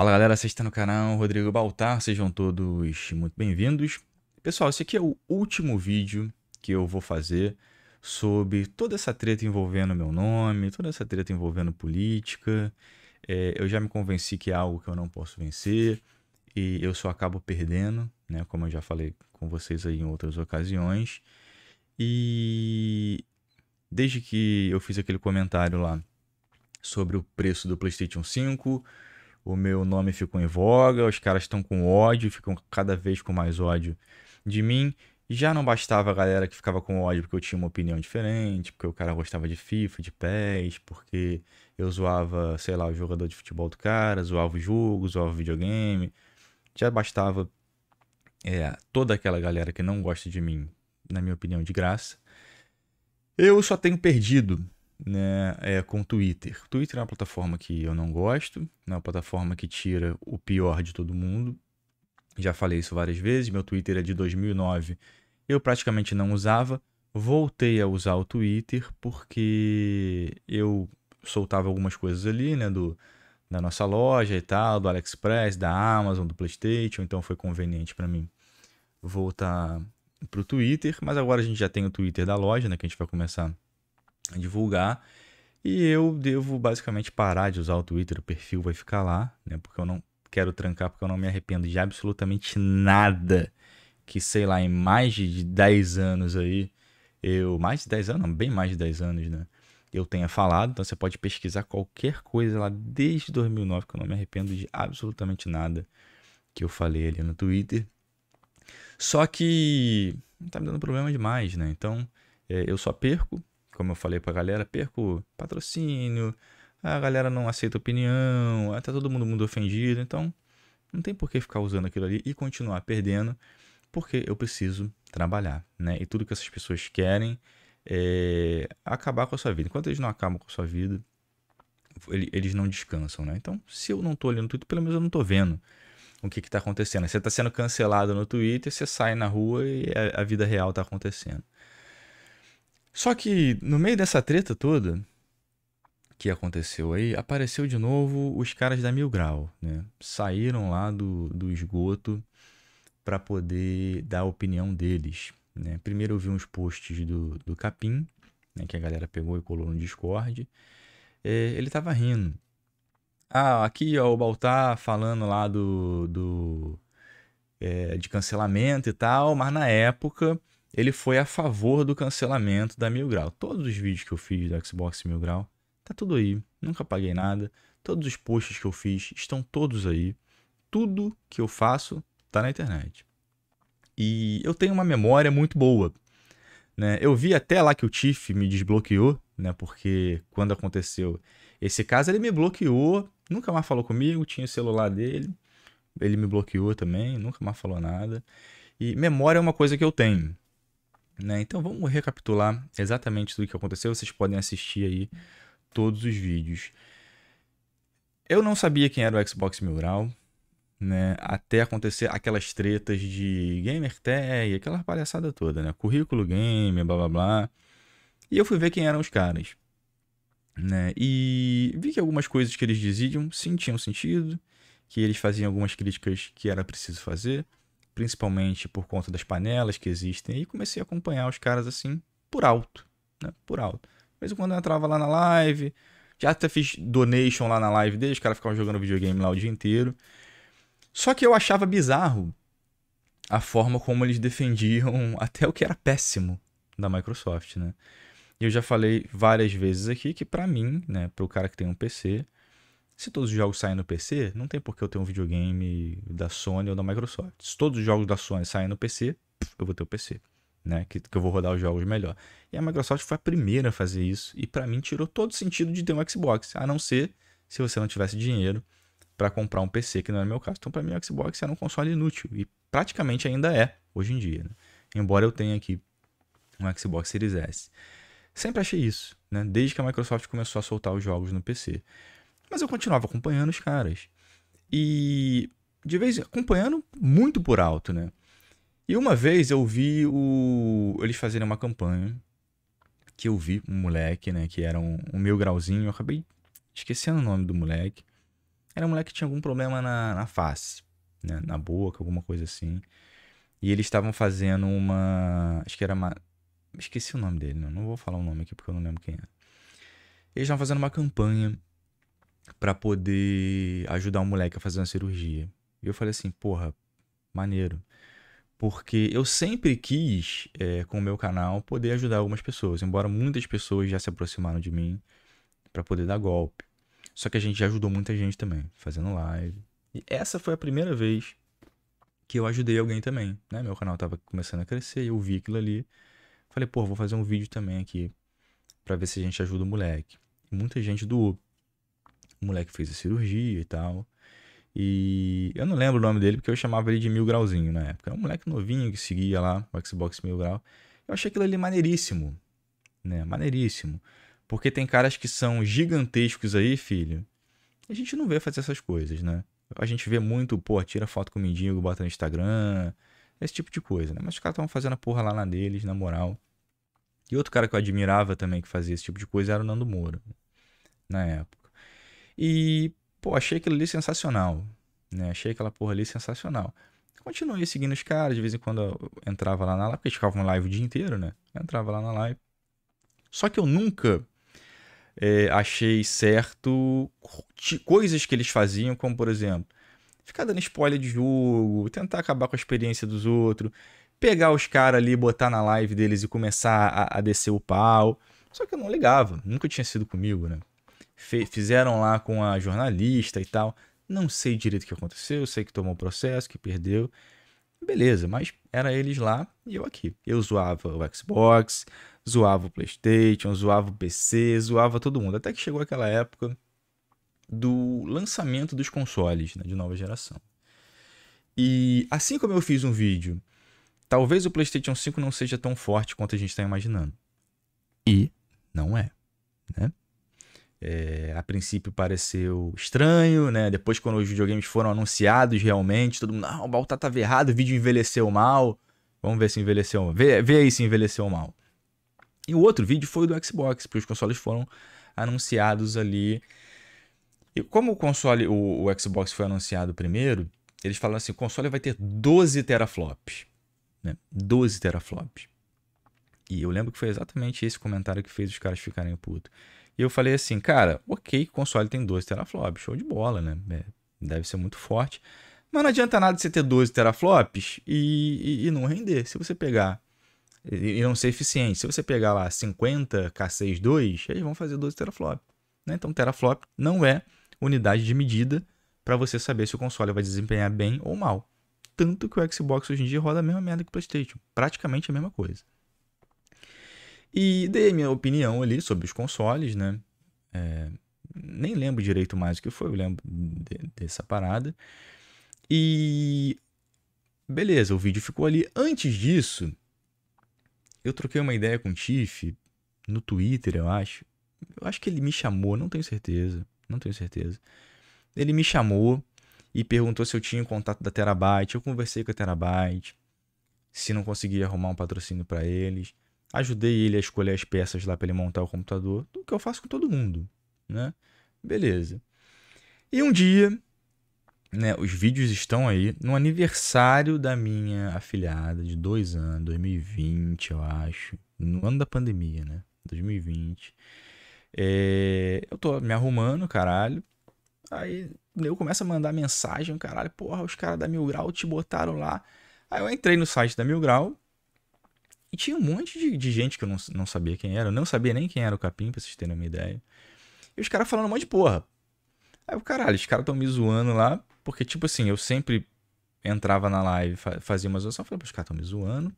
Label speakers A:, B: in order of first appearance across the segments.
A: Fala galera, você está no canal Rodrigo Baltar, sejam todos muito bem-vindos. Pessoal, esse aqui é o último vídeo que eu vou fazer sobre toda essa treta envolvendo meu nome, toda essa treta envolvendo política. É, eu já me convenci que é algo que eu não posso vencer e eu só acabo perdendo, né? Como eu já falei com vocês aí em outras ocasiões. E desde que eu fiz aquele comentário lá sobre o preço do PlayStation 5, o meu nome ficou em voga, os caras estão com ódio, ficam cada vez com mais ódio de mim. Já não bastava a galera que ficava com ódio porque eu tinha uma opinião diferente, porque o cara gostava de FIFA, de PES, porque eu zoava, sei lá, o jogador de futebol do cara, zoava o jogo, zoava o videogame. Já bastava é, toda aquela galera que não gosta de mim, na minha opinião, de graça. Eu só tenho perdido né, é, com o Twitter. O Twitter é uma plataforma que eu não gosto, é uma plataforma que tira o pior de todo mundo. Já falei isso várias vezes, meu Twitter é de 2009, eu praticamente não usava. Voltei a usar o Twitter porque eu soltava algumas coisas ali, né, do, da nossa loja e tal, do AliExpress, da Amazon, do PlayStation, então foi conveniente para mim voltar pro Twitter, mas agora a gente já tem o Twitter da loja, né, que a gente vai começar divulgar. E eu devo basicamente parar de usar o Twitter, o perfil vai ficar lá, né? Porque eu não quero trancar, porque eu não me arrependo de absolutamente nada que, sei lá, em mais de 10 anos aí, eu. Mais de 10 anos, não, bem mais de 10 anos, né? Eu tenha falado, então você pode pesquisar qualquer coisa lá desde 2009, que eu não me arrependo de absolutamente nada que eu falei ali no Twitter. Só que não tá me dando problema demais, né? Então é, eu só perco como eu falei pra galera, perco patrocínio, a galera não aceita opinião, tá todo mundo mundo ofendido, então não tem por que ficar usando aquilo ali e continuar perdendo, porque eu preciso trabalhar, né? E tudo que essas pessoas querem é acabar com a sua vida. Enquanto eles não acabam com a sua vida, eles não descansam, né? Então, se eu não tô olhando tudo, pelo menos eu não tô vendo o que está acontecendo. Você está sendo cancelado no Twitter, você sai na rua e a, vida real está acontecendo. Só que no meio dessa treta toda que aconteceu aí, apareceu de novo os caras da Mil Grau, né? Saíram lá do, do esgoto para poder dar a opinião deles. Né? Primeiro eu vi uns posts do, do Capim, né, que a galera pegou e colou no Discord. É, ele tava rindo. Ah, aqui ó, o Baltar falando lá do, do é, de cancelamento e tal, mas na época ele foi a favor do cancelamento da Mil Grau. Todos os vídeos que eu fiz do Xbox Mil Grau, tá tudo aí. Nunca paguei nada. Todos os posts que eu fiz estão todos aí. Tudo que eu faço tá na internet. E eu tenho uma memória muito boa. Né? Eu vi até lá que o Tiff me desbloqueou, né? Porque quando aconteceu esse caso, ele me bloqueou, nunca mais falou comigo, tinha o celular dele, ele me bloqueou também, nunca mais falou nada. E memória é uma coisa que eu tenho. Né? Então vamos recapitular exatamente tudo o que aconteceu. Vocês podem assistir aí todos os vídeos. Eu não sabia quem era o Xbox mural né? Até acontecer aquelas tretas de GamerTag, aquela palhaçada toda, né? Currículo game, blá blá blá. E eu fui ver quem eram os caras. Né? E vi que algumas coisas que eles diziam sim tinham sentido, que eles faziam algumas críticas que era preciso fazer principalmente por conta das panelas que existem, e comecei a acompanhar os caras assim, por alto, né? Por alto. Mesmo quando eu entrava lá na live, já até fiz donation lá na live deles, os caras ficavam jogando videogame lá o dia inteiro. Só que eu achava bizarro a forma como eles defendiam até o que era péssimo da Microsoft, né? eu já falei várias vezes aqui que para mim, né, para o cara que tem um PC, se todos os jogos saem no PC, não tem por que eu ter um videogame da Sony ou da Microsoft. Se todos os jogos da Sony saem no PC, eu vou ter o PC, né? Que, que eu vou rodar os jogos melhor. E a Microsoft foi a primeira a fazer isso e para mim tirou todo sentido de ter um Xbox, a não ser se você não tivesse dinheiro para comprar um PC, que não é meu caso. Então para mim o Xbox era um console inútil e praticamente ainda é hoje em dia, né? Embora eu tenha aqui um Xbox Series S. Sempre achei isso, né? Desde que a Microsoft começou a soltar os jogos no PC. Mas eu continuava acompanhando os caras. E de vez acompanhando muito por alto, né? E uma vez eu vi o eles fazerem uma campanha que eu vi um moleque, né, que era um, um meu grauzinho, eu acabei esquecendo o nome do moleque. Era um moleque que tinha algum problema na, na face, né, na boca, alguma coisa assim. E eles estavam fazendo uma, acho que era uma esqueci o nome dele, né? não vou falar o nome aqui porque eu não lembro quem é. Eles estavam fazendo uma campanha para poder ajudar um moleque a fazer uma cirurgia. E eu falei assim, porra, maneiro. Porque eu sempre quis, é, com o meu canal, poder ajudar algumas pessoas. Embora muitas pessoas já se aproximaram de mim para poder dar golpe. Só que a gente já ajudou muita gente também, fazendo live. E essa foi a primeira vez que eu ajudei alguém também, né? Meu canal tava começando a crescer, eu vi aquilo ali. Falei, pô, vou fazer um vídeo também aqui para ver se a gente ajuda o moleque. E muita gente doou. O moleque fez a cirurgia e tal. E eu não lembro o nome dele porque eu chamava ele de Mil Grauzinho na época. Era um moleque novinho que seguia lá o Xbox Mil Grau. Eu achei aquilo ali maneiríssimo, né? Maneiríssimo. Porque tem caras que são gigantescos aí, filho. A gente não vê fazer essas coisas, né? A gente vê muito, pô, tira foto com o mendigo, bota no Instagram, esse tipo de coisa, né? Mas os caras estavam fazendo a porra lá na deles, na moral. E outro cara que eu admirava também que fazia esse tipo de coisa era o Nando Moura, na época. E, pô, achei aquilo ali sensacional. Né? Achei aquela porra ali sensacional. Continuei seguindo os caras, de vez em quando eu entrava lá na live, porque eles ficavam live o dia inteiro, né? Eu entrava lá na live. Só que eu nunca é, achei certo coisas que eles faziam, como por exemplo, ficar dando spoiler de jogo, tentar acabar com a experiência dos outros, pegar os caras ali, botar na live deles e começar a, a descer o pau. Só que eu não ligava, nunca tinha sido comigo, né? fizeram lá com a jornalista e tal. Não sei direito o que aconteceu, sei que tomou processo, que perdeu. Beleza, mas era eles lá e eu aqui. Eu zoava o Xbox, zoava o PlayStation, zoava o PC, zoava todo mundo. Até que chegou aquela época do lançamento dos consoles né, de nova geração. E assim como eu fiz um vídeo, talvez o PlayStation 5 não seja tão forte quanto a gente está imaginando. E não é. Né? É, a princípio pareceu estranho, né? Depois, quando os videogames foram anunciados realmente, todo mundo, não, ah, o Baltar tava errado, o vídeo envelheceu mal. Vamos ver se envelheceu Vê, vê aí se envelheceu mal. E o outro vídeo foi o do Xbox, porque os consoles foram anunciados ali. E como o console, o, o Xbox foi anunciado primeiro, eles falaram assim: o console vai ter 12 teraflops. Né? 12 teraflops. E eu lembro que foi exatamente esse comentário que fez os caras ficarem putos. E eu falei assim, cara, ok, o console tem 12 teraflops, show de bola, né? É, deve ser muito forte. Mas não adianta nada você ter 12 teraflops e, e, e não render. Se você pegar e, e, não ser eficiente, se você pegar lá 50 K62, eles vão fazer 12 teraflops. Né? Então, teraflop não é unidade de medida para você saber se o console vai desempenhar bem ou mal. Tanto que o Xbox hoje em dia roda a mesma merda que o PlayStation, praticamente a mesma coisa. E dei minha opinião ali sobre os consoles, né? É, nem lembro direito mais o que foi, eu lembro de, dessa parada. E. Beleza, o vídeo ficou ali. Antes disso, eu troquei uma ideia com o Tiff no Twitter, eu acho. Eu acho que ele me chamou, não tenho certeza. Não tenho certeza. Ele me chamou e perguntou se eu tinha o contato da Terabyte. Eu conversei com a Terabyte. Se não conseguia arrumar um patrocínio para eles. Ajudei ele a escolher as peças lá para ele montar o computador, do que eu faço com todo mundo, né? Beleza. E um dia, né, os vídeos estão aí no aniversário da minha afilhada de dois anos, 2020, eu acho, no ano da pandemia, né? 2020. É, eu tô me arrumando, caralho. Aí eu começo a mandar mensagem, caralho, porra, os caras da Mil Grau te botaram lá. Aí eu entrei no site da Mil Grau, e tinha um monte de, de gente que eu não, não sabia quem era. Eu não sabia nem quem era o Capim, pra vocês terem uma ideia. E os caras falando um monte de porra. Aí eu, caralho, os caras tão me zoando lá. Porque, tipo assim, eu sempre entrava na live, fazia uma zoação. Falei, os caras tão me zoando.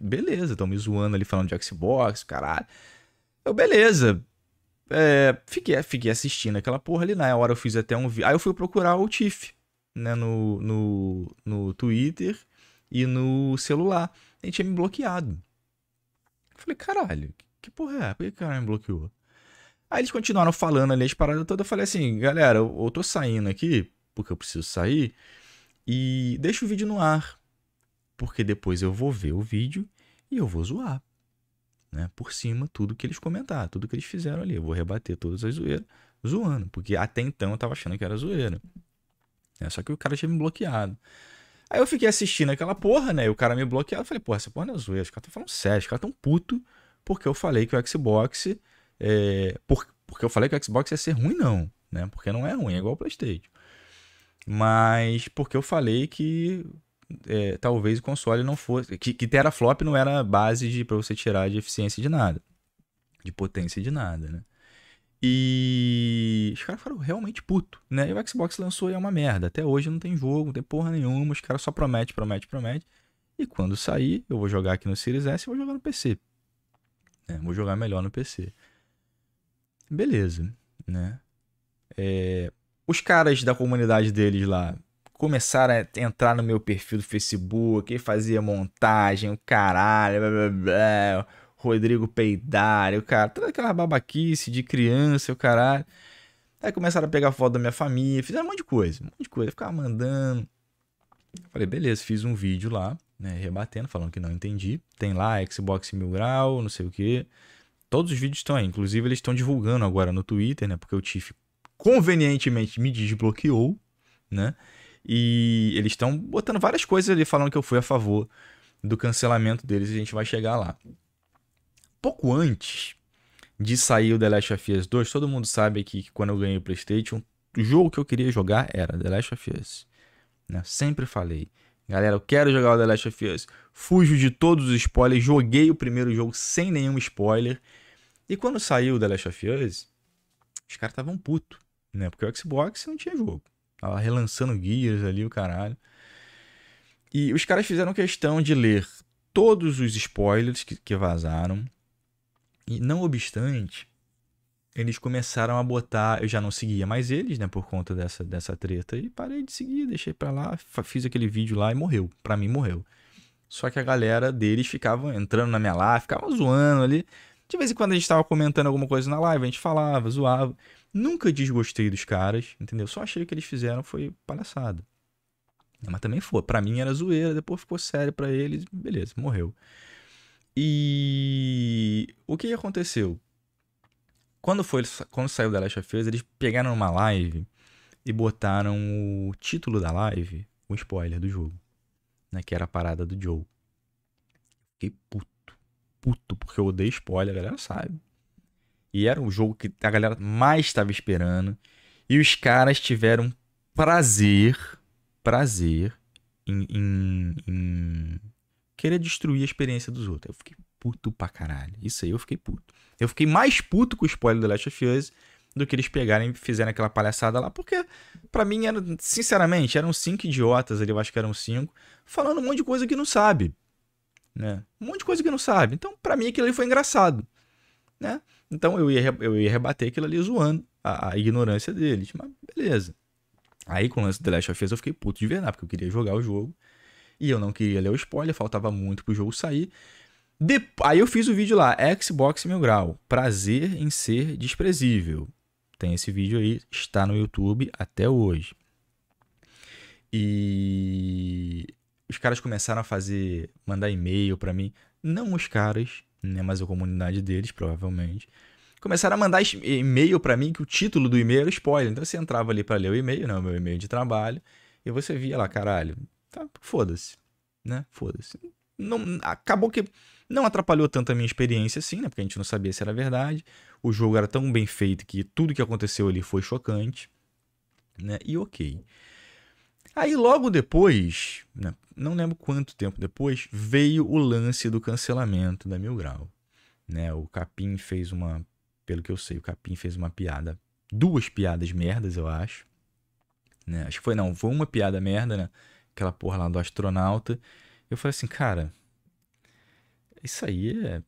A: Beleza, tão me zoando ali falando de Xbox, caralho. Eu, beleza. É, fiquei, fiquei assistindo aquela porra ali. Na hora eu fiz até um vídeo. Aí eu fui procurar o Tiff, né, no, no, no Twitter e no celular. Ele tinha me bloqueado. Falei, caralho, que porra é? Por que o cara me bloqueou? Aí eles continuaram falando ali as paradas todas. Eu falei assim, galera, eu, eu tô saindo aqui, porque eu preciso sair, e deixa o vídeo no ar. Porque depois eu vou ver o vídeo e eu vou zoar. Né? Por cima, tudo que eles comentaram, tudo que eles fizeram ali. Eu vou rebater todas as zoeiras, zoando. Porque até então eu tava achando que era zoeira. Né, só que o cara tinha me bloqueado. Aí eu fiquei assistindo aquela porra, né? E o cara me bloqueou. Eu falei, porra, essa porra não é zoeira. Os caras estão falando sério, os caras estão puto porque eu falei que o Xbox. É, por, porque eu falei que o Xbox ia ser ruim, não, né? Porque não é ruim, é igual o PlayStation. Mas porque eu falei que é, talvez o console não fosse. Que, que teraflop não era base de para você tirar de eficiência de nada, de potência de nada, né? E os caras ficaram realmente puto, né? E o Xbox lançou e é uma merda. Até hoje não tem jogo, não tem porra nenhuma. Os caras só promete, promete, promete. E quando sair, eu vou jogar aqui no Series S e vou jogar no PC. É, vou jogar melhor no PC. Beleza, né? É, os caras da comunidade deles lá começaram a entrar no meu perfil do Facebook, fazia montagem, o caralho, blá blá blá Rodrigo Peidário, cara, toda aquela babaquice de criança, o caralho. Aí começaram a pegar foto da minha família, fizeram um monte de coisa, um monte de coisa, ficava mandando. Falei, beleza, fiz um vídeo lá, né, rebatendo, falando que não entendi. Tem lá Xbox Mil Grau, não sei o quê. Todos os vídeos estão aí, inclusive eles estão divulgando agora no Twitter, né, porque o Tiff convenientemente me desbloqueou, né? E eles estão botando várias coisas ali falando que eu fui a favor do cancelamento deles e a gente vai chegar lá pouco antes de sair o The Last of Us 2, todo mundo sabe que, quando eu ganhei o PlayStation, o jogo que eu queria jogar era The Last of Us. Né? Sempre falei, galera, eu quero jogar o The Last of Us. Fujo de todos os spoilers, joguei o primeiro jogo sem nenhum spoiler. E quando saiu o The Last of Us, os caras estavam puto, né? Porque o Xbox não tinha jogo. Tava relançando guias ali, o caralho. E os caras fizeram questão de ler todos os spoilers que, que vazaram e não obstante, eles começaram a botar. Eu já não seguia mais eles, né? Por conta dessa, dessa treta. E parei de seguir, deixei pra lá, fiz aquele vídeo lá e morreu. Pra mim, morreu. Só que a galera deles ficava entrando na minha live, ficava zoando ali. De vez em quando a gente tava comentando alguma coisa na live, a gente falava, zoava. Nunca desgostei dos caras, entendeu? Só achei que eles fizeram foi palhaçada. Mas também foi. Pra mim era zoeira, depois ficou sério pra eles, beleza, morreu. E o que aconteceu? Quando, foi, quando saiu da Last of Us, eles pegaram uma live e botaram o título da live, o spoiler do jogo, né? Que era a parada do Joe. Fiquei puto, puto, porque eu odeio spoiler, a galera sabe. E era o jogo que a galera mais estava esperando. E os caras tiveram prazer, prazer em, em, em querer destruir a experiência dos outros. Eu fiquei puto pra caralho. Isso aí eu fiquei puto. Eu fiquei mais puto com o spoiler do Last of Us do que eles pegarem e fizeram aquela palhaçada lá, porque para mim era, sinceramente, eram cinco idiotas ali, eu acho que eram cinco, falando um monte de coisa que não sabe, né? Um monte de coisa que não sabe. Então, para mim aquilo ali foi engraçado, né? Então eu ia, eu ia rebater aquilo ali zoando a, a ignorância deles, mas beleza. Aí com o lance do The Last of Us eu fiquei puto de verdade, porque eu queria jogar o jogo. E eu não queria ler o spoiler, faltava muito pro jogo sair. De... Aí eu fiz o vídeo lá, Xbox Mil Grau, prazer em ser desprezível. Tem esse vídeo aí, está no YouTube até hoje. E os caras começaram a fazer, mandar e-mail para mim. Não os caras, né, mas a comunidade deles, provavelmente. Começaram a mandar e-mail para mim que o título do e-mail era spoiler. Então você entrava ali para ler o e-mail, não, né, meu e-mail de trabalho. E você via lá, caralho, Tá? Foda-se, né? Foda-se. Não, acabou que não atrapalhou tanto a minha experiência assim, né? Porque a gente não sabia se era verdade. O jogo era tão bem feito que tudo que aconteceu ali foi chocante, né? E ok. Aí logo depois, né? não lembro quanto tempo depois, veio o lance do cancelamento da Mil Grau. Né? O Capim fez uma, pelo que eu sei, o Capim fez uma piada, duas piadas merdas, eu acho. Né? Acho que foi, não, foi uma piada merda, né? aquela porra lá do astronauta. Eu falei assim, cara, isso aí é.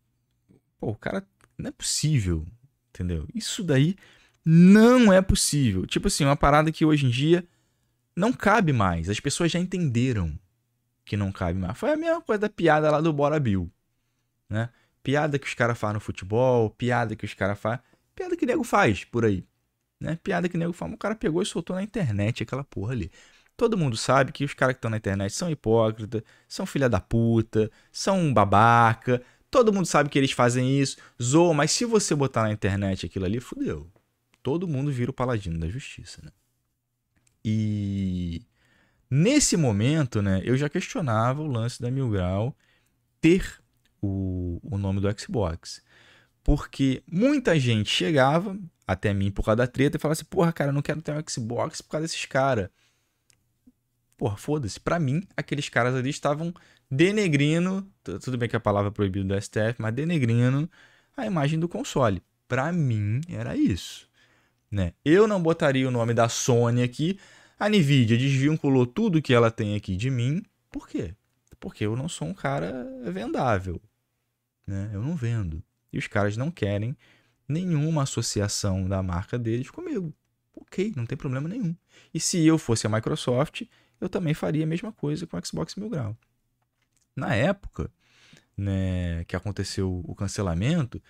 A: Pô, o cara. Não é possível, entendeu? Isso daí não é possível. Tipo assim, uma parada que hoje em dia não cabe mais. As pessoas já entenderam que não cabe mais. Foi a mesma coisa da piada lá do Bora Bill, né? Piada que os caras fazem no futebol, piada que os caras fazem. Piada que nego faz por aí. Né? Piada que nego faz. O cara pegou e soltou na internet aquela porra ali. Todo mundo sabe que os caras que estão na internet são hipócritas, são filha da puta, são babaca. Todo mundo sabe que eles fazem isso, zoa, mas se você botar na internet aquilo ali, fudeu. Todo mundo vira o paladino da justiça, né? E nesse momento, né, eu já questionava o lance da Mil Grau ter o, o nome do Xbox. Porque muita gente chegava até mim por causa da treta e falava assim: porra, cara, eu não quero ter um Xbox por causa desses caras porra, foda-se. Pra mim, aqueles caras ali estavam denegrindo, tudo bem que a palavra é proibida do STF, mas denegrindo a imagem do console. Pra mim, era isso. Né? Eu não botaria o nome da Sony aqui. A Nvidia desvinculou tudo que ela tem aqui de mim. Por quê? Porque eu não sou um cara vendável. Né? Eu não vendo. E os caras não querem nenhuma associação da marca deles comigo. Ok, não tem problema nenhum. E se eu fosse a Microsoft, eu também faria a mesma coisa com o Xbox Mil Grau. Na época né, que aconteceu o cancelamento,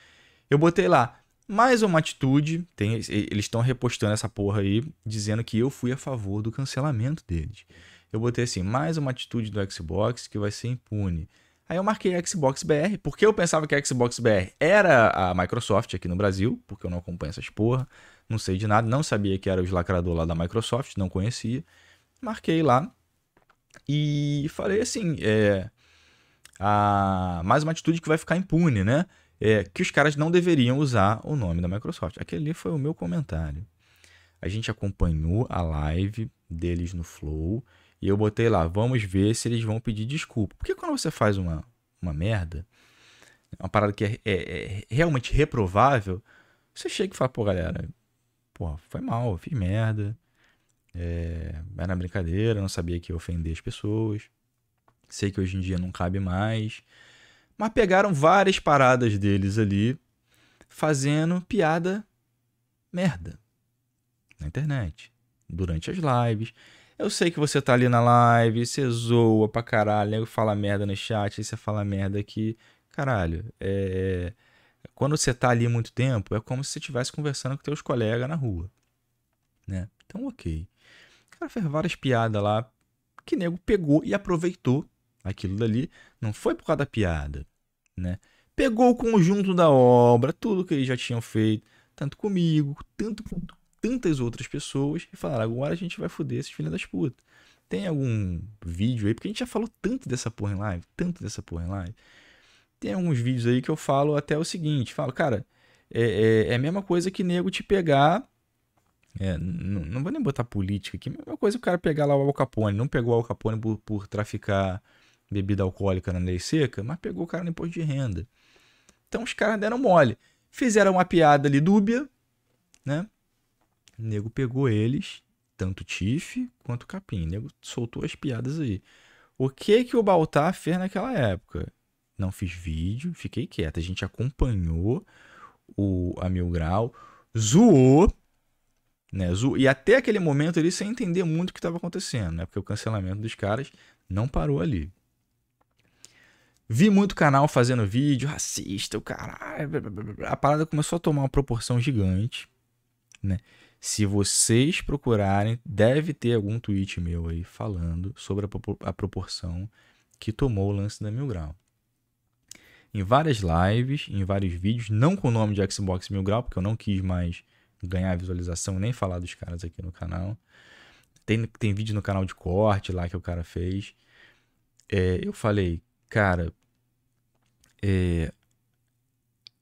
A: eu botei lá mais uma atitude. Tem, eles estão repostando essa porra aí, dizendo que eu fui a favor do cancelamento deles. Eu botei assim: mais uma atitude do Xbox que vai ser impune. Aí eu marquei Xbox BR, porque eu pensava que a Xbox BR era a Microsoft aqui no Brasil, porque eu não acompanho essas porra, não sei de nada, não sabia que era os lacrador lá da Microsoft, não conhecia marquei lá e falei assim, é, a, ah, mais uma atitude que vai ficar impune, né? É, que os caras não deveriam usar o nome da Microsoft. Aquele ali foi o meu comentário. A gente acompanhou a live deles no Flow e eu botei lá, vamos ver se eles vão pedir desculpa. Porque quando você faz uma, uma merda, uma parada que é, é, é realmente reprovável, você chega e fala, pô, galera, pô, foi mal, eu fiz merda. É, era brincadeira, não sabia que ia ofender as pessoas. Sei que hoje em dia não cabe mais. Mas pegaram várias paradas deles ali, fazendo piada merda na internet, durante as lives. Eu sei que você tá ali na live, você zoa pra caralho, fala merda no chat, você fala merda aqui. Caralho, é... quando você tá ali muito tempo, é como se você estivesse conversando com teus colegas na rua, né? Então, ok cara fez várias piadas lá que nego pegou e aproveitou aquilo dali. Não foi por causa da piada, né? Pegou o conjunto da obra, tudo que eles já tinham feito, tanto comigo, tanto com tantas outras pessoas, e falaram: agora a gente vai foder esses filhos das putas. Tem algum vídeo aí? Porque a gente já falou tanto dessa porra em live, tanto dessa porra em live. Tem alguns vídeos aí que eu falo até o seguinte: falo, cara, é, é, é a mesma coisa que nego te pegar é, não vou nem botar política aqui. Mesma coisa o cara pegar lá o Al Capone. Não pegou o Al Capone por, por traficar bebida alcoólica na lei seca, mas pegou o cara no imposto de renda. Então os caras deram mole. Fizeram uma piada ali dúbia, né? O nego pegou eles, tanto Tife quanto Capim. O nego soltou as piadas aí. O que que o Baltar fez naquela época? Não fiz vídeo, fiquei quieto. A gente acompanhou o a Mil Grau, zoou né? E até aquele momento ali, sem entender muito o que estava acontecendo, né? porque o cancelamento dos caras não parou ali. Vi muito canal fazendo vídeo racista, o caralho. A parada começou a tomar uma proporção gigante. Né? Se vocês procurarem, deve ter algum tweet meu aí falando sobre a, proporção que tomou o lance da Mil Grau. Em várias lives, em vários vídeos, não com o nome de Xbox Mil Grau, porque eu não quis mais ganhar visualização, nem falar dos caras aqui no canal. Tem, tem vídeo no canal de corte lá que o cara fez. É, eu falei, cara, é,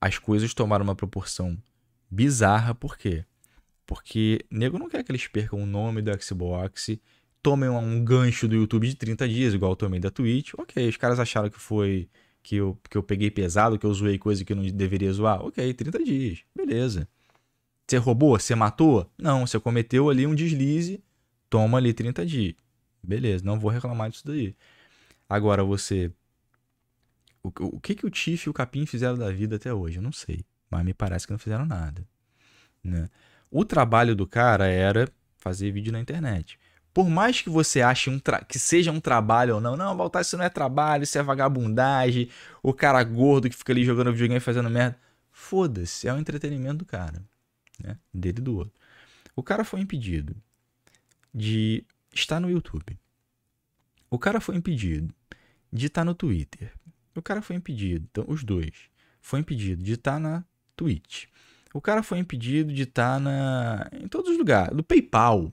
A: as coisas tomaram uma proporção bizarra, por quê? Porque nego não quer que eles percam o nome do Xbox, tomem um gancho do YouTube de 30 dias, igual eu tomei da Twitch. Ok, os caras acharam que foi. Que eu, que eu peguei pesado, que eu zoei coisa que eu não deveria zoar. Ok, 30 dias, beleza. Você roubou? Você matou? Não, você cometeu ali um deslize, toma ali 30 dias. Beleza, não vou reclamar disso daí. Agora você. O, o, que, que o Tiff e o Capim fizeram da vida até hoje? Eu não sei. Mas me parece que não fizeram nada. Né? O trabalho do cara era fazer vídeo na internet. Por mais que você ache um que seja um trabalho ou não, não, Baltar, isso não é trabalho, isso é vagabundagem, o cara gordo que fica ali jogando videogame fazendo merda. Foda-se, é o entretenimento do cara né? Dele do outro. O cara foi impedido de estar no YouTube. O cara foi impedido de estar no Twitter. O cara foi impedido, então os dois. Foi impedido de estar na Twitch. O cara foi impedido de estar na em todos os lugares, do PayPal.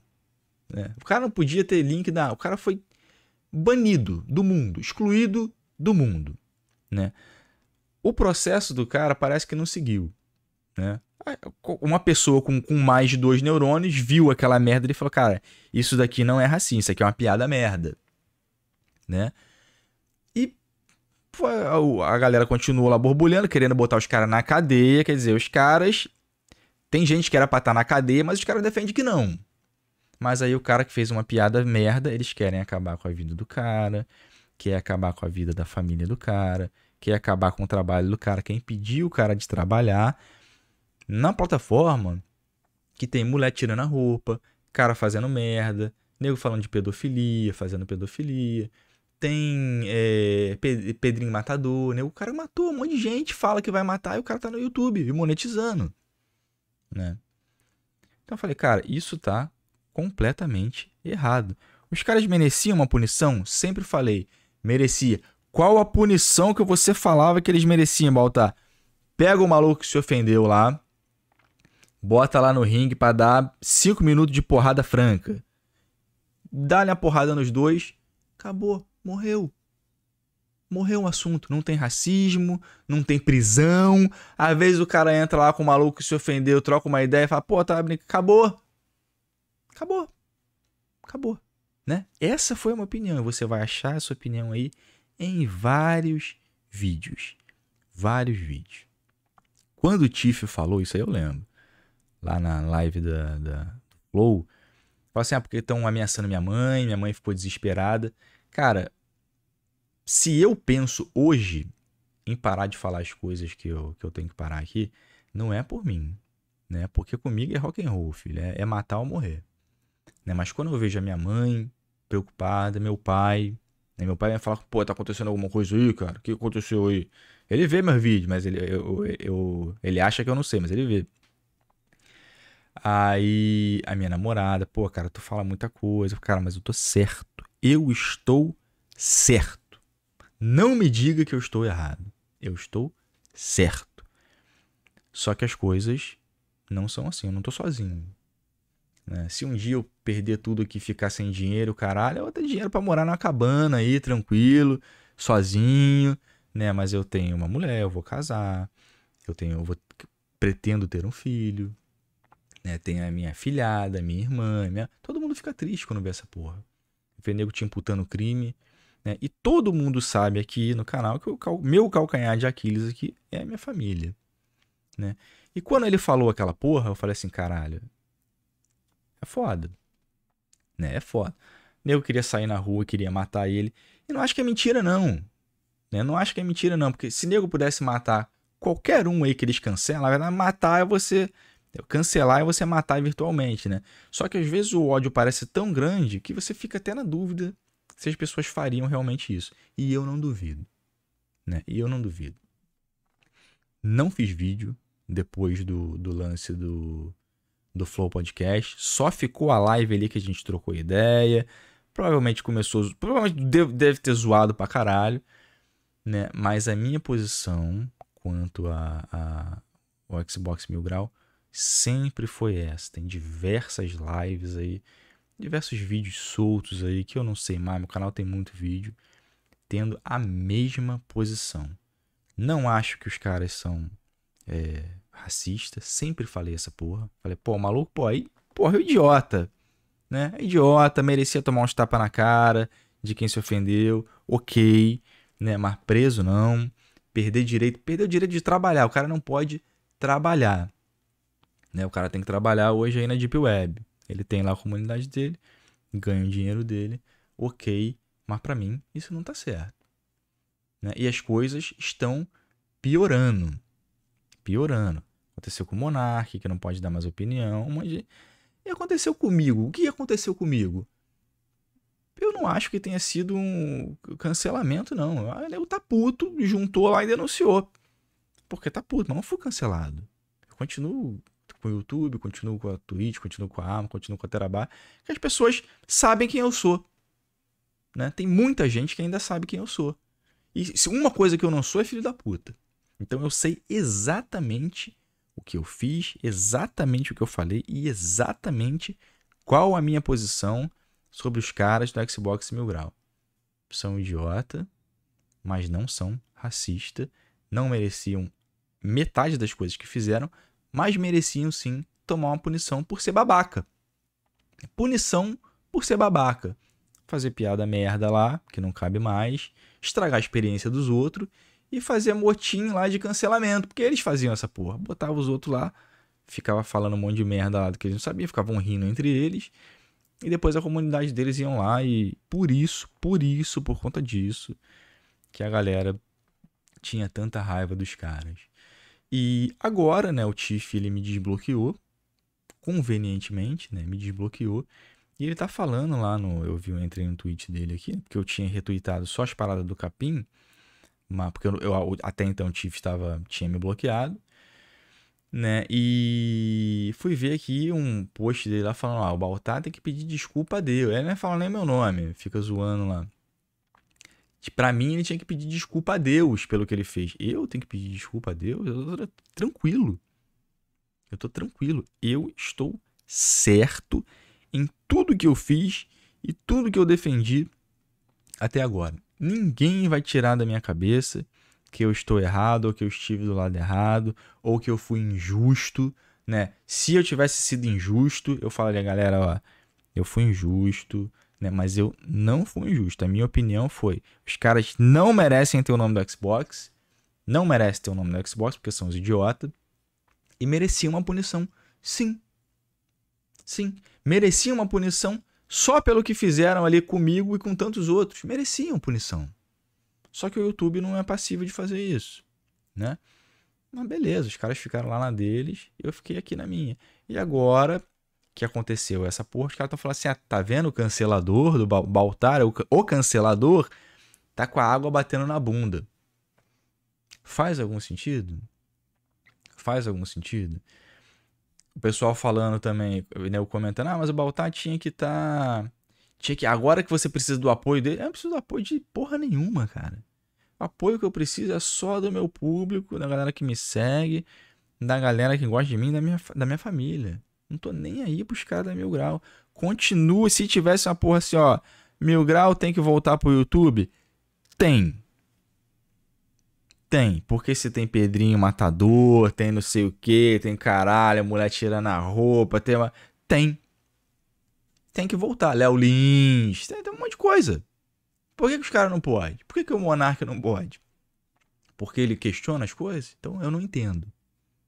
A: Né? O cara não podia ter link da, o cara foi banido do mundo, excluído do mundo, né? O processo do cara parece que não seguiu, né? uma pessoa com, com mais de dois neurônios viu aquela merda e falou: Cara, isso daqui não é racismo, isso aqui é uma piada merda. Né? E pô, a galera continuou lá borbulhando, querendo botar os caras na cadeia. Quer dizer, os caras. Tem gente que era pra estar tá na cadeia, mas os caras defendem que não. Mas aí o cara que fez uma piada merda, eles querem acabar com a vida do cara, quer acabar com a vida da família do cara, quer acabar com o trabalho do cara, quer impedir o cara de trabalhar na plataforma que tem mulher tirando a roupa, cara fazendo merda, nego falando de pedofilia, fazendo pedofilia. Tem é, Pedrinho Matador, né? O cara matou um monte de gente, fala que vai matar e o cara tá no YouTube e monetizando, né? Então eu falei, cara, isso tá completamente errado. Os caras mereciam uma punição? Sempre falei, merecia. Qual a punição que você falava que eles mereciam, Baltar? Pega o maluco que se ofendeu lá, bota lá no ringue para dar 5 minutos de porrada franca. Dá-lhe a porrada nos dois, acabou, morreu. Morreu o assunto, não tem racismo, não tem prisão. Às vezes o cara entra lá com o maluco que se ofendeu, troca uma ideia e fala, pô, tá brincando, acabou. Acabou. Acabou. Né? Essa foi uma opinião. Você vai achar essa opinião aí em vários vídeos. Vários vídeos. Quando o Tiff falou isso aí, eu lembro lá na live da, da do Flow, fala assim: ah, porque estão ameaçando minha mãe, minha mãe ficou desesperada. Cara, se eu penso hoje em parar de falar as coisas que eu, que eu tenho que parar aqui, não é por mim, né? Porque comigo é rock and roll, filho, é, é matar ou morrer. Né? Mas quando eu vejo a minha mãe preocupada, meu pai, né? meu pai vai falar, pô, tá acontecendo alguma coisa aí, cara, o que aconteceu aí? Ele vê meus vídeos, mas ele, eu, eu, ele acha que eu não sei, mas ele vê. Aí a minha namorada, pô, cara, tu fala muita coisa, cara, mas eu tô certo. Eu estou certo. Não me diga que eu estou errado. Eu estou certo. Só que as coisas não são assim, eu não tô sozinho. Né? Se um dia eu perder tudo aqui e ficar sem dinheiro, caralho, eu vou ter dinheiro para morar numa cabana aí, tranquilo, sozinho, né? Mas eu tenho uma mulher, eu vou casar, eu tenho, eu vou, pretendo ter um filho, né? Tem a minha filhada, minha irmã, minha... todo mundo fica triste quando vê essa porra. Vê nego te imputando crime. Né? E todo mundo sabe aqui no canal que o cal... meu calcanhar de Aquiles aqui é a minha família. Né? E quando ele falou aquela porra, eu falei assim, caralho, é foda. Né? É foda. Eu queria sair na rua, queria matar ele. E não acho que é mentira, não. Né? Não acho que é mentira, não. Porque se nego pudesse matar qualquer um aí que eles cancelam, na verdade, matar é você Cancelar é você matar virtualmente, né? Só que às vezes o ódio parece tão grande que você fica até na dúvida se as pessoas fariam realmente isso. E eu não duvido, né? E eu não duvido. Não fiz vídeo depois do, do lance do, do Flow Podcast. Só ficou a live ali que a gente trocou ideia. Provavelmente começou. Provavelmente deve, deve ter zoado pra caralho. Né? Mas a minha posição quanto a, a, o Xbox Mil Grau sempre foi essa. Tem diversas lives aí, diversos vídeos soltos aí que eu não sei mais, meu canal tem muito vídeo tendo a mesma posição. Não acho que os caras são é, racistas, sempre falei essa porra. Falei, pô, maluco, pô, aí, porra, é idiota, né? É idiota, merecia tomar uns tapa na cara de quem se ofendeu, ok, né? Mas preso não, perder direito, perder o direito de trabalhar, o cara não pode trabalhar. Né? O cara tem que trabalhar hoje aí na Deep Web. Ele tem lá a comunidade dele, ganha o dinheiro dele, ok, mas para mim isso não tá certo. Né? E as coisas estão piorando. Piorando. Aconteceu com o Monark, que não pode dar mais opinião. mas E aconteceu comigo. O que aconteceu comigo? Eu não acho que tenha sido um cancelamento, não. Ah, eu tá puto, juntou lá e denunciou. Porque tá puto, mas não fui cancelado. Eu continuo com o YouTube, continuo com a Twitch, continuo com a Arma, continuo com a Terabá, que as pessoas sabem quem eu sou. Né? Tem muita gente que ainda sabe quem eu sou. E se uma coisa que eu não sou é filho da puta. Então eu sei exatamente o que eu fiz, exatamente o que eu falei e exatamente qual a minha posição sobre os caras do Xbox Mil Grau. São idiota, mas não são racista, não mereciam metade das coisas que fizeram, mas mereciam sim tomar uma punição por ser babaca. Punição por ser babaca. Fazer piada merda lá, que não cabe mais, estragar a experiência dos outros e fazer motim lá de cancelamento, porque eles faziam essa porra. Botava os outros lá, ficava falando um monte de merda lá do que eles não sabiam, ficavam rindo entre eles. E depois a comunidade deles iam lá e por isso, por isso, por conta disso, que a galera tinha tanta raiva dos caras. E agora, né, o Tiff ele me desbloqueou, convenientemente, né, me desbloqueou. E ele tá falando lá no. Eu vi, eu entrei no tweet dele aqui, porque eu tinha retweetado só as paradas do Capim, mas porque eu, eu até então o Tiff estava tinha me bloqueado. Né? E fui ver aqui um post dele lá falando: ah, o Baltar tem que pedir desculpa a Deus. Ele não é fala nem meu nome, fica zoando lá que para mim ele tinha que pedir desculpa a Deus pelo que ele fez. Eu tenho que pedir desculpa a Deus? Eu tô tranquilo. Eu tô tranquilo. Eu estou certo em tudo que eu fiz e tudo que eu defendi até agora. Ninguém vai tirar da minha cabeça que eu estou errado, ou que eu estive do lado errado, ou que eu fui injusto, né? Se eu tivesse sido injusto, eu falaria, galera, ó, eu fui injusto, né? Mas eu não fui injusto. A minha opinião foi: os caras não merecem ter o nome do Xbox, não merecem ter o nome do Xbox porque são os idiotas e mereciam uma punição. Sim. Sim, mereciam uma punição só pelo que fizeram ali comigo e com tantos outros. Mereciam punição. Só que o YouTube não é passivo de fazer isso, né? Mas beleza, os caras ficaram lá na deles, eu fiquei aqui na minha. E agora que aconteceu essa porra, os caras estão falando assim: ah, tá vendo o cancelador do Baltar? O, cancelador tá com a água batendo na bunda. Faz algum sentido? Faz algum sentido? O pessoal falando também, né, eu comentando, ah, mas o Baltar tinha que estar. Tá... Tinha que. Agora que você precisa do apoio dele, eu não preciso do apoio de porra nenhuma, cara. O apoio que eu preciso é só do meu público, da galera que me segue, da galera que gosta de mim, da minha, da minha família. Não tô nem aí pros caras da Mil Grau. Continua, se tivesse uma porra assim, ó, Mil Grau tem que voltar pro YouTube? Tem. Tem, porque se tem Pedrinho Matador, tem não sei o que, tem caralho, mulher tirando a roupa, tem uma... Tem. Tem que voltar. Léo Lins, tem, tem um monte de coisa. Por que, que os caras não podem? Por que, que o Monarca não pode? Porque ele questiona as coisas? Então eu não entendo,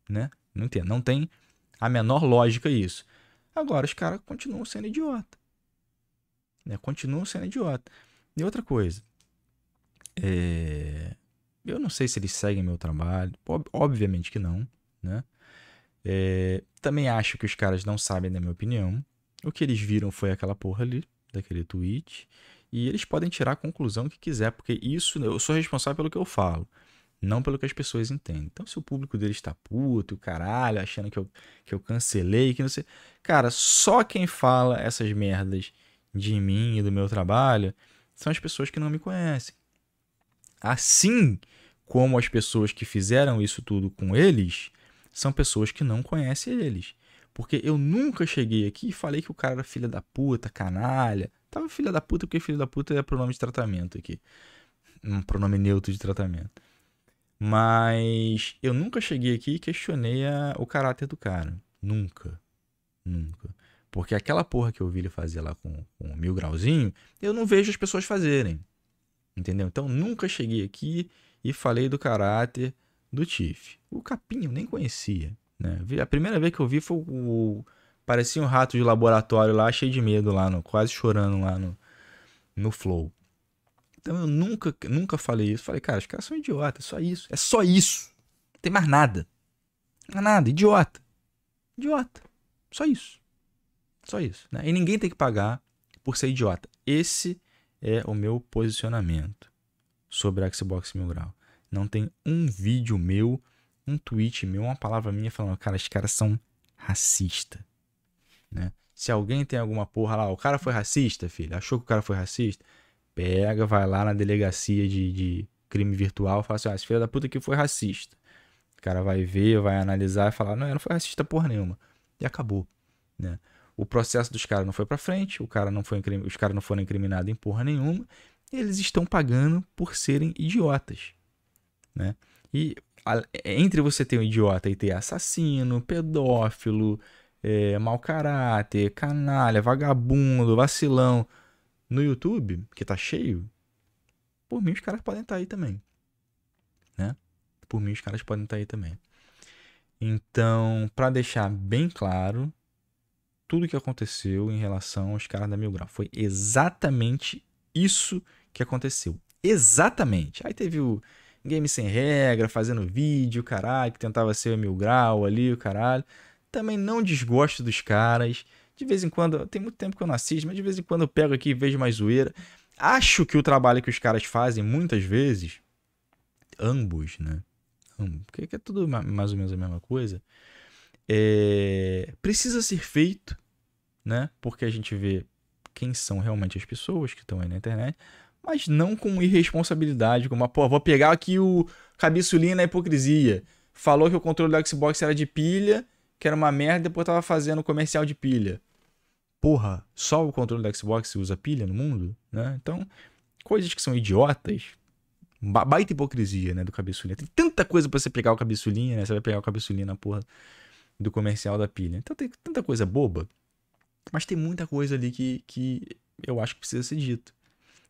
A: né? Não entendo. Não tem a menor lógica é isso. Agora os caras continuam sendo idiota. Né? Continuam sendo idiota. E outra coisa. É... Eu não sei se eles seguem meu trabalho. Obviamente que não. Né? É... Também acho que os caras não sabem da minha opinião. O que eles viram foi aquela porra ali, daquele tweet. E eles podem tirar a conclusão que quiser, porque isso eu sou responsável pelo que eu falo não pelo que as pessoas entendem. Então, se o público dele está puto, o caralho, achando que eu, que eu cancelei, que não sei. Cara, só quem fala essas merdas de mim e do meu trabalho são as pessoas que não me conhecem. Assim como as pessoas que fizeram isso tudo com eles são pessoas que não conhecem eles. Porque eu nunca cheguei aqui e falei que o cara era filha da puta, canalha. Tava filha da puta porque filha da puta é pronome de tratamento aqui. Um pronome neutro de tratamento. Mas eu nunca cheguei aqui e questionei a, o caráter do cara. Nunca. Nunca. Porque aquela porra que eu vi ele fazer lá com, com mil grauzinho, eu não vejo as pessoas fazerem. Entendeu? Então nunca cheguei aqui e falei do caráter do Tiff. O Capim eu nem conhecia. Né? A primeira vez que eu vi foi o. Parecia um rato de laboratório lá, cheio de medo lá, no, quase chorando lá no, no Flow. Então eu nunca, nunca falei isso. Falei, cara, os caras são idiotas, é só isso. É só isso. Não tem mais nada. Não é nada, idiota. Idiota. Só isso. Só isso. Né? E ninguém tem que pagar por ser idiota. Esse é o meu posicionamento sobre a Xbox Mil Grau. Não tem um vídeo meu, um tweet meu, uma palavra minha falando, cara, os caras são racista. Né? Se alguém tem alguma porra lá, o cara foi racista, filho, achou que o cara foi racista, Pega, vai lá na delegacia de, de crime virtual, fala assim, ah, esse filho da puta que foi racista. O cara vai ver, vai analisar e falar, não, não foi racista porra nenhuma. E acabou, né? O processo dos caras não foi para frente, o cara não foi incrim... os caras não foram incriminados em porra nenhuma, e eles estão pagando por serem idiotas, né? E a... entre você ter um idiota e ter assassino, pedófilo, é, mau caráter, canalha, vagabundo, vacilão, no YouTube, que tá cheio, por mim os caras podem estar tá aí também. Né? Por mim os caras podem estar tá aí também. Então, para deixar bem claro, tudo que aconteceu em relação aos caras da Mil Grau foi exatamente isso que aconteceu. Exatamente. Aí teve o Game Sem Regra fazendo vídeo, caralho, que tentava ser o Mil Grau ali, o caralho. Também não desgosto dos caras. De vez em quando, tem muito tempo que eu não assisto, mas de vez em quando eu pego aqui e vejo mais zoeira. Acho que o trabalho que os caras fazem, muitas vezes, ambos, né? Porque é tudo mais ou menos a mesma coisa. É... precisa ser feito, né? Porque a gente vê quem são realmente as pessoas que estão aí na internet, mas não com irresponsabilidade, como, pô, vou pegar aqui o cabeçulinho na hipocrisia. Falou que o controle do Xbox era de pilha, que era uma merda, depois tava fazendo comercial de pilha porra, só o controle do Xbox usa pilha no mundo, né? Então, coisas que são idiotas, ba baita hipocrisia, né, do cabeçulinha. Tem tanta coisa para você pegar o cabeçulinha, né? Você vai pegar o cabeçulinha na porra do comercial da pilha. Então tem tanta coisa boba, mas tem muita coisa ali que, que eu acho que precisa ser dito,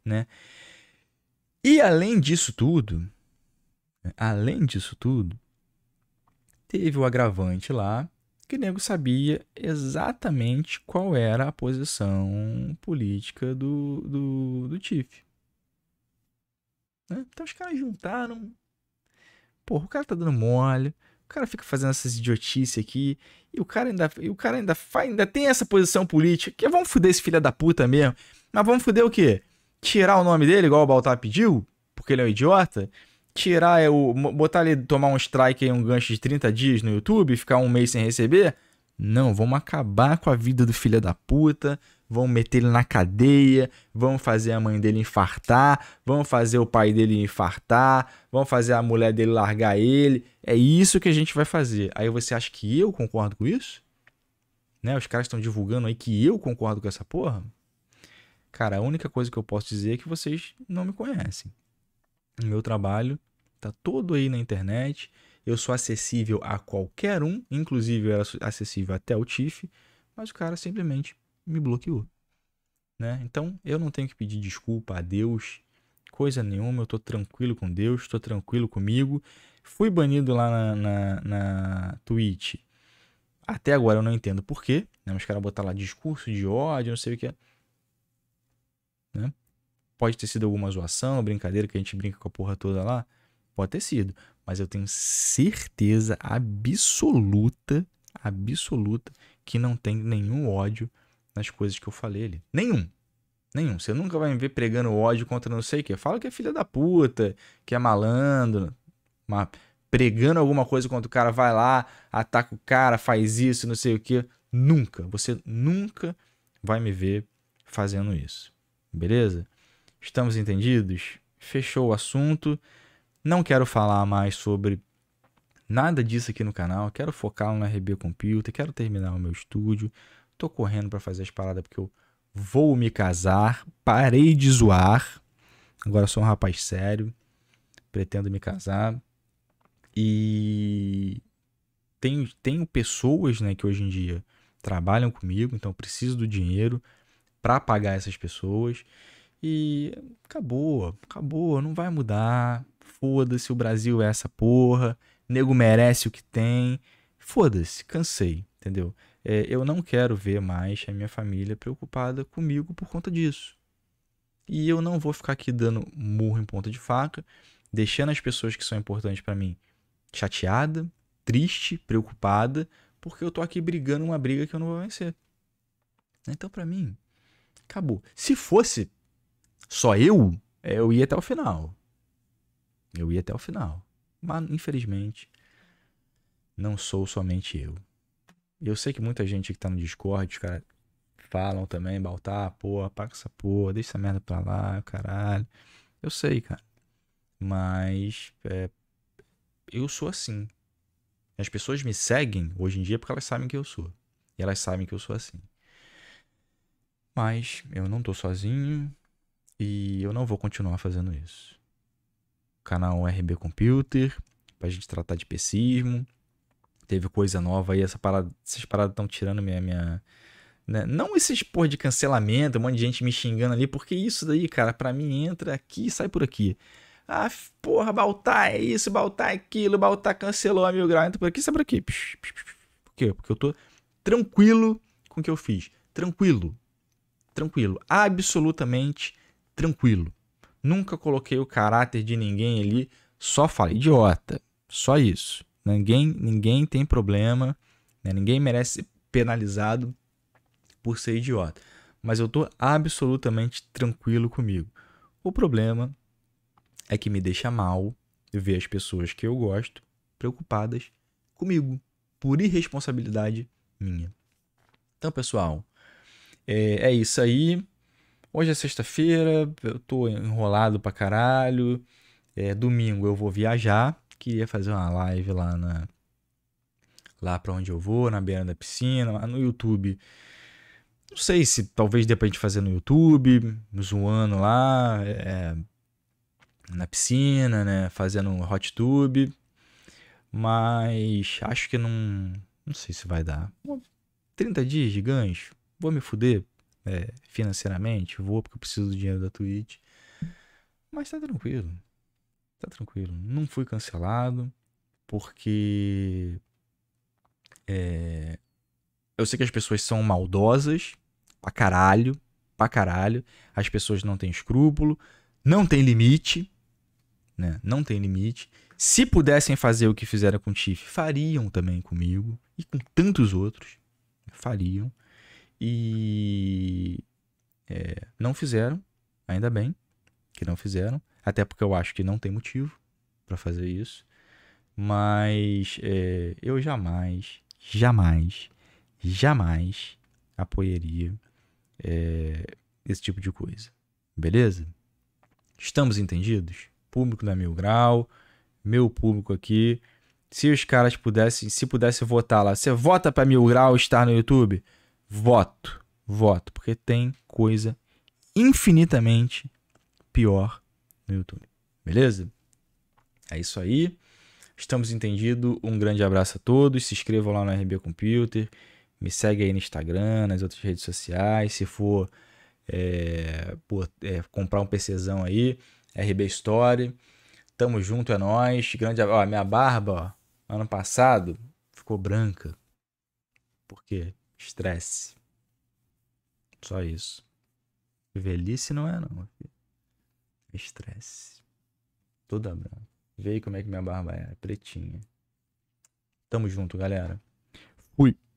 A: né? E além disso tudo, né, além disso tudo, teve o agravante lá que nego sabia exatamente qual era a posição política do, do, do Tiff. Né? Então os caras juntaram. Porra, o cara tá dando mole. O cara fica fazendo essas idiotices aqui. E o cara ainda, e o cara ainda, faz, ainda tem essa posição política. Que é, vamos fuder esse filho da puta mesmo. Mas vamos fuder o quê? Tirar o nome dele, igual o Baltar pediu? Porque ele é um idiota? tirar é o. botar ele tomar um strike aí, um gancho de 30 dias no YouTube, ficar um mês sem receber. Não, vamos acabar com a vida do filho da puta, vamos meter ele na cadeia, vamos fazer a mãe dele infartar, vamos fazer o pai dele infartar, vamos fazer a mulher dele largar ele. É isso que a gente vai fazer. Aí você acha que eu concordo com isso? Né? Os caras estão divulgando aí que eu concordo com essa porra? Cara, a única coisa que eu posso dizer é que vocês não me conhecem o meu trabalho está todo aí na internet. Eu sou acessível a qualquer um, inclusive eu era acessível até o TIFF, mas o cara simplesmente me bloqueou. Né? Então eu não tenho que pedir desculpa a Deus, coisa nenhuma, eu estou tranquilo com Deus, estou tranquilo comigo. Fui banido lá na, na, na Twitch. Até agora eu não entendo porquê. Né? Os caras botaram lá discurso de ódio, não sei o que é. Né? Pode ter sido alguma zoação, brincadeira que a gente brinca com a porra toda lá. Pode ter sido. Mas eu tenho certeza absoluta, absoluta, que não tem nenhum ódio nas coisas que eu falei ali. Nenhum. Nenhum. Você nunca vai me ver pregando ódio contra não sei o quê. Fala que é filha da puta, que é malandro. Mas pregando alguma coisa contra o cara, vai lá, ataca o cara, faz isso, não sei o quê. Nunca. Você nunca vai me ver fazendo isso. Beleza? Estamos entendidos? Fechou o assunto. Não quero falar mais sobre nada disso aqui no canal. Quero focar no RB Computer, quero terminar o meu estúdio. Tô correndo para fazer as paradas porque eu vou me casar. Parei de zoar. Agora sou um rapaz sério. Pretendo me casar. E tenho, tenho pessoas né, que hoje em dia trabalham comigo, então preciso do dinheiro para pagar essas pessoas. E acabou, acabou, não vai mudar. Foda-se, o Brasil é essa porra. Nego merece o que tem. Foda-se, cansei, entendeu? É, eu não quero ver mais a minha família preocupada comigo por conta disso. E eu não vou ficar aqui dando murro em ponta de faca, deixando as pessoas que são importantes para mim chateada, triste, preocupada, porque eu tô aqui brigando uma briga que eu não vou vencer. Então, para mim, acabou. Se fosse só eu, é, eu ia até o final. Eu ia até o final. Mas, infelizmente, não sou somente eu. Eu sei que muita gente que tá no Discord, os caras falam também, Baltar, pô, apaga essa porra, deixa essa merda pra lá, caralho. Eu sei, cara. Mas é, eu sou assim. As pessoas me seguem hoje em dia porque elas sabem que eu sou. E elas sabem que eu sou assim. Mas eu não tô sozinho, e eu não vou continuar fazendo isso. Canal RB Computer, pra gente tratar de pessimismo Teve coisa nova aí, essa parada, essas paradas estão tirando minha. minha né? Não esses porra de cancelamento, um monte de gente me xingando ali, porque isso daí, cara, pra mim entra aqui e sai por aqui. Ah, porra, Baltar é isso, Baltar é aquilo, Baltar cancelou a mil graus, entra por aqui, sai por aqui. Por quê? Porque eu tô tranquilo com o que eu fiz. Tranquilo. Tranquilo. Absolutamente tranquilo. Nunca coloquei o caráter de ninguém ali, só falei idiota, só isso. Ninguém, ninguém tem problema, né? ninguém merece ser penalizado por ser idiota. Mas eu tô absolutamente tranquilo comigo. O problema é que me deixa mal ver as pessoas que eu gosto preocupadas comigo, por irresponsabilidade minha. Então, pessoal, é, é isso aí. Hoje é sexta-feira, eu tô enrolado pra caralho. É, domingo eu vou viajar. Queria fazer uma live lá na. Lá pra onde eu vou, na beira da piscina, lá no YouTube. Não sei se talvez dê pra gente fazer no YouTube, zoando lá, é, na piscina, né? Fazendo um hot tube. Mas acho que não. Não sei se vai dar. 30 dias de gancho? Vou me fuder? é, financeiramente, vou porque eu preciso do dinheiro da Twitch. Mas tá tranquilo. Tá tranquilo. Não fui cancelado, porque. É, eu sei que as pessoas são maldosas, pra caralho, pra caralho. As pessoas não têm escrúpulo, não tem limite, né? Não tem limite. Se pudessem fazer o que fizeram com o Tiff, fariam também comigo e com tantos outros. Fariam. E é, não fizeram, ainda bem que não fizeram, até porque eu acho que não tem motivo para fazer isso. Mas é, eu jamais, jamais, jamais apoiaria é, esse tipo de coisa. Beleza? Estamos entendidos? Público da é Mil Grau, meu público aqui. Se os caras pudessem, se pudesse votar lá, você vota para Mil Grau estar no YouTube? voto, voto, porque tem coisa infinitamente pior no YouTube. Beleza? É isso aí. Estamos entendido. Um grande abraço a todos. Se inscrevam lá no RB Computer. Me segue aí no Instagram, nas outras redes sociais. Se for é, por, é, comprar um PCzão aí, RB Story. Tamo junto, é nóis. Grande abraço. Ó, minha barba, ó, ano passado, ficou branca. Por quê? Estresse. Só isso. Velhice não é, não. É estresse. Toda é branca. Vê aí como é que minha barba é. é pretinha. Tamo junto, galera. Fui.